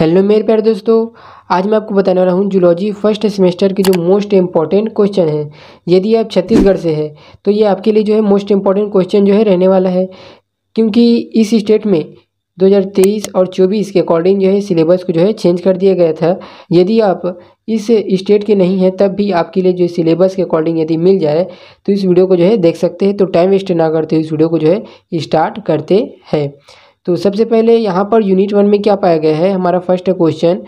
hello मेरे प्यारे दोस्तों आज मैं आपको बताने वाला हूँ जूलॉजी फर्स्ट सेमेस्टर के जो मोस्ट इम्पॉर्टेंट क्वेश्चन हैं यदि आप छत्तीसगढ़ से हैं तो ये आपके लिए जो है मोस्ट इम्पॉर्टेंट क्वेश्चन जो है रहने वाला है क्योंकि इस स्टेट में 2023 और 24 के अकॉर्डिंग जो है सिलेबस को जो है चेंज कर दिया गया था यदि आप इस स्टेट के नहीं हैं तब भी आपके लिए जो सिलेबस के अकॉर्डिंग यदि मिल जाए तो इस वीडियो को जो है देख सकते हैं तो टाइम वेस्ट ना करते इस वीडियो को जो है स्टार्ट करते हैं तो सबसे पहले यहाँ पर यूनिट वन में क्या पाया गया है हमारा फर्स्ट क्वेश्चन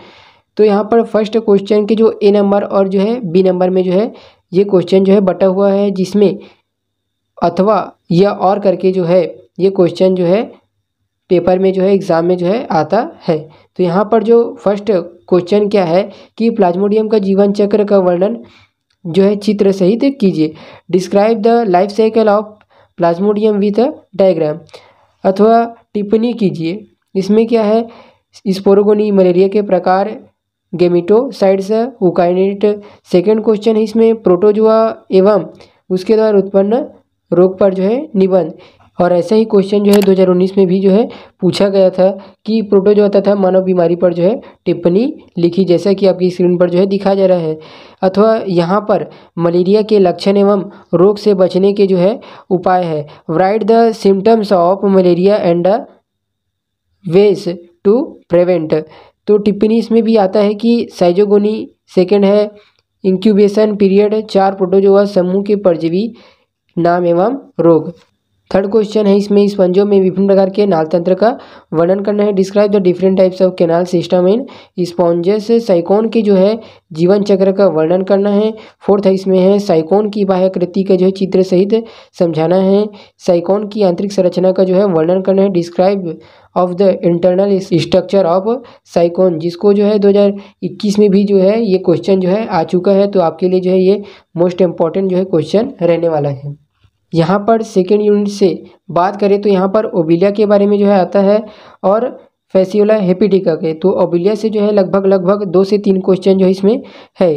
तो यहाँ पर फर्स्ट क्वेश्चन के जो ए नंबर और जो है बी नंबर में जो है ये क्वेश्चन जो है बटा हुआ है जिसमें अथवा या और करके जो है ये क्वेश्चन जो है पेपर में जो है एग्ज़ाम में जो है आता है तो यहाँ पर जो फर्स्ट क्वेश्चन क्या है कि प्लाज्मोडियम का जीवन चक्र का वर्णन जो है चित्र सहित कीजिए describe the life cycle of plasmodium with a diagram अथवा टिप्पणी कीजिए इसमें क्या है स्पोरोगोनी मलेरिया के प्रकार गेमिटोसाइड्स उकाइनेट सेकेंड क्वेश्चन है इसमें प्रोटोजुआ एवं उसके द्वारा उत्पन्न रोग पर जो है निबंध और ऐसा ही क्वेश्चन जो है 2019 में भी जो है पूछा गया था कि आता था मानव बीमारी पर जो है टिप्पणी लिखी जैसा कि आपकी स्क्रीन पर जो है दिखा जा रहा है अथवा यहाँ पर मलेरिया के लक्षण एवं रोग से बचने के जो है उपाय है write the symptoms of malaria and a ways to prevent तो टिप्पणी इसमें भी आता है कि साइजोगोनी सेकेंड है इंक्यूबेशन पीरियड चार प्रोटोजोआ समूह के परजीवी नाम एवं रोग थर्ड क्वेश्चन है इसमें स्पंजों में विभिन्न प्रकार के नाल तंत्र का वर्णन करना है describe the different types of canal system in sponges sycon के जो है जीवन चक्र का वर्णन करना है फोर्थ है इसमें है साइकोन की बाह्य कृति का जो है चित्र सहित समझाना है साइकोन की आंतरिक संरचना का जो है वर्णन करना है describe of the internal structure of sycon जिसको जो है 2021 में भी जो है ये क्वेश्चन जो है आ चुका है तो आपके लिए जो है ये मोस्ट इम्पॉर्टेंट जो है क्वेश्चन रहने वाला है यहाँ पर सेकेंड यूनिट से बात करें तो यहाँ पर ओबिलिया के बारे में जो है आता है और फैसियोला हेपेटिका के तो ओबिलिया से जो है लगभग लगभग दो से तीन क्वेश्चन जो है इसमें है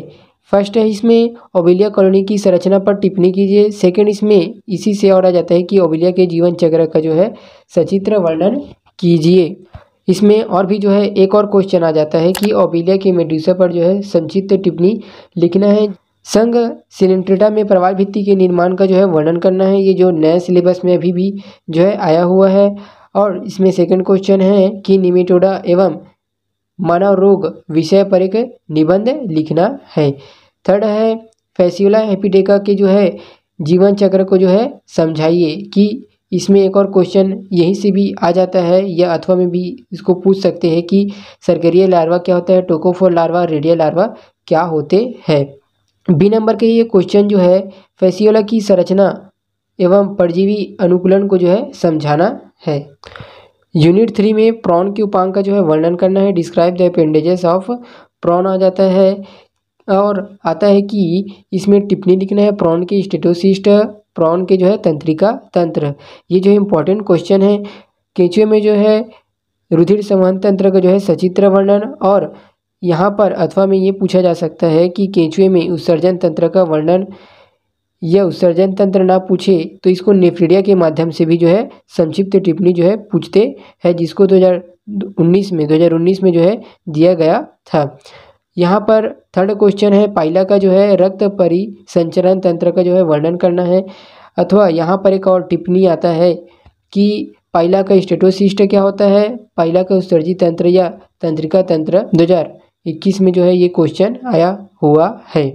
फर्स्ट है इसमें ओबिलिया कॉलोनी की संरचना पर टिप्पणी कीजिए सेकेंड इसमें इसी से और आ जाता है कि ओबिलिया के जीवन चक्र का जो है सचित्र वर्णन कीजिए इसमें और भी जो है एक और क्वेश्चन आ जाता है कि ओबिलिया के मेड्यूसा पर जो है संक्षिप्त टिप्पणी लिखना है संघ सिलेंट्रेटा में प्रवाल भित्ति के निर्माण का जो है वर्णन करना है ये जो नए सिलेबस में अभी भी जो है आया हुआ है और इसमें सेकंड क्वेश्चन है कि निमेटोडा एवं मानव रोग विषय पर एक निबंध लिखना है थर्ड है फैसियोला हैपीडेका के जो है जीवन चक्र को जो है समझाइए कि इसमें एक और क्वेश्चन यहीं से भी आ जाता है या अथवा में भी इसको पूछ सकते हैं कि सरकरिया लार्वा क्या होता है टोकोफोर लार्वा रेडिया लार्वा क्या होते हैं बी नंबर के ये क्वेश्चन जो है फेसियोला की संरचना एवं परजीवी अनुकूलन को जो है समझाना है यूनिट थ्री में प्रॉन के उपांग का जो है वर्णन करना है describe the appendages of prawn आ जाता है और आता है कि इसमें टिप्पणी लिखना है प्रॉन के स्टेटोसिस्ट प्रॉन के जो है तंत्रिका तंत्र ये जो है इम्पोर्टेंट क्वेश्चन है केंचुए में जो है रुधिर समान तंत्र का जो है सचित्र वर्णन और यहाँ पर अथवा में ये पूछा जा सकता है कि केंचुए में उत्सर्जन तंत्र का वर्णन या उत्सर्जन तंत्र ना पूछे तो इसको नेफ्रिडिया के माध्यम से भी जो है संक्षिप्त टिप्पणी जो है पूछते हैं जिसको 2019 में 2019 में जो है दिया गया था यहाँ पर थर्ड क्वेश्चन है पाइला का जो है रक्त परिसंचरण तंत्र का जो है वर्णन करना है अथवा यहाँ पर एक और टिप्पणी आता है कि पाइला का स्टेटोसिस्ट क्या होता है पाइला का उत्सर्जित तंत्र या तंत्रिका तंत्र 2000 इक्कीस में जो है ये क्वेश्चन आया हुआ है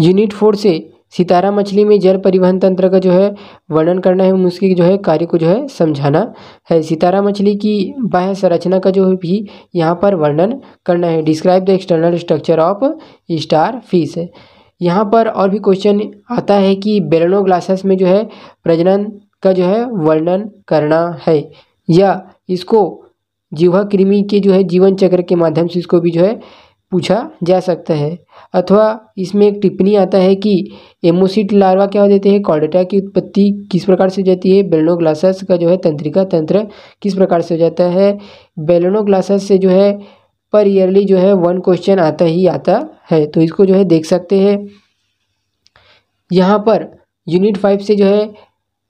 यूनिट फोर से सितारा मछली में जल परिवहन तंत्र का जो है वर्णन करना है उसके जो है कार्य को जो है समझाना है सितारा मछली की बाह्य संरचना का जो भी यहाँ पर वर्णन करना है describe the external structure of starfish यहाँ पर और भी क्वेश्चन आता है कि बेलनोग्लासस में जो है प्रजनन का जो है वर्णन करना है या इसको जीवा कृमि के जो है जीवन चक्र के माध्यम से इसको भी जो है पूछा जा सकता है अथवा इसमें एक टिप्पणी आता है कि एमोसिट लार्वा क्या हो जाते हैं कॉडेटा की उत्पत्ति किस प्रकार से हो जाती है बेलनोग्लासस का जो है तंत्रिका तंत्र किस प्रकार से हो जाता है बेलनोग्लासस से जो है पर ईयरली जो है वन क्वेश्चन आता ही आता है तो इसको जो है देख सकते हैं यहाँ पर यूनिट फाइव से जो है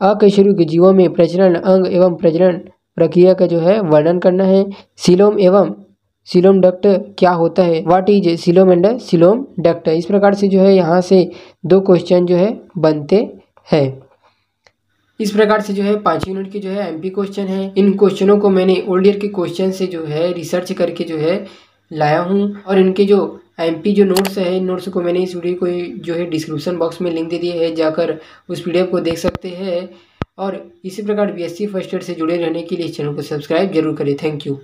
अकैशरुक जीवों में प्रजनन अंग एवं प्रजनन प्रक्रिया का जो है वर्णन करना है सिलोम एवं सिलोम डक्ट क्या होता है what is coelom and coelom duct इस प्रकार से जो है यहाँ से दो क्वेश्चन जो है बनते हैं इस प्रकार से जो है पाँच यूनिट के जो है एमपी क्वेश्चन है इन क्वेश्चनों को मैंने ओल्ड ईयर के क्वेश्चन से जो है रिसर्च करके जो है लाया हूँ और इनके जो एमपी जो नोट्स है इन नोट्स को मैंने इस वीडियो को जो है डिस्क्रिप्शन बॉक्स में लिंक दे दिए है जाकर उस पीडीएफ को देख सकते हैं और इसी प्रकार बीएससी फर्स्ट ईयर से जुड़े रहने के लिए इस चैनल को सब्सक्राइब जरूर करें थैंक यू